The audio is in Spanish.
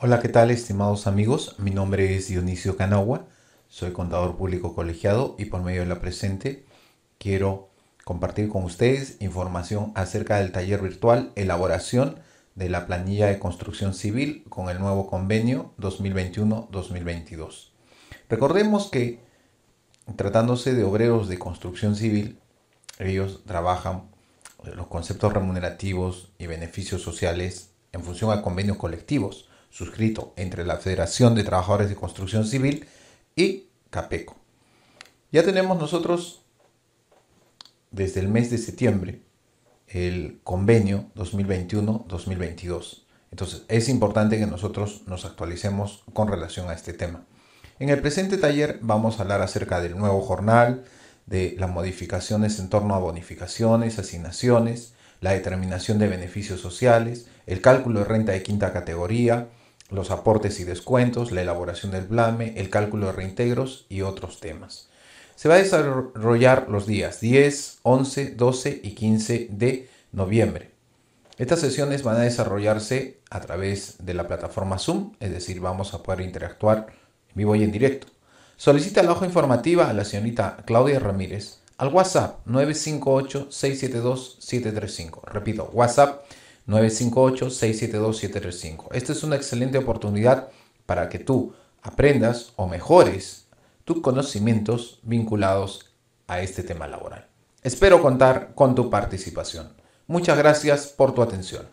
Hola, ¿qué tal estimados amigos? Mi nombre es Dionisio Canagua, soy contador público colegiado y por medio de la presente quiero compartir con ustedes información acerca del taller virtual Elaboración de la planilla de construcción civil con el nuevo convenio 2021-2022. Recordemos que tratándose de obreros de construcción civil, ellos trabajan eh, los conceptos remunerativos y beneficios sociales en función a convenios colectivos suscrito entre la Federación de Trabajadores de Construcción Civil y CAPECO. Ya tenemos nosotros desde el mes de septiembre el convenio 2021-2022. Entonces es importante que nosotros nos actualicemos con relación a este tema. En el presente taller vamos a hablar acerca del nuevo jornal, de las modificaciones en torno a bonificaciones, asignaciones, la determinación de beneficios sociales, el cálculo de renta de quinta categoría, los aportes y descuentos, la elaboración del blame, el cálculo de reintegros y otros temas. Se va a desarrollar los días 10, 11, 12 y 15 de noviembre. Estas sesiones van a desarrollarse a través de la plataforma Zoom, es decir, vamos a poder interactuar vivo y en directo. Solicita la hoja informativa a la señorita Claudia Ramírez al WhatsApp 958-672-735. Repito, WhatsApp 958-672-735. Esta es una excelente oportunidad para que tú aprendas o mejores tus conocimientos vinculados a este tema laboral. Espero contar con tu participación. Muchas gracias por tu atención.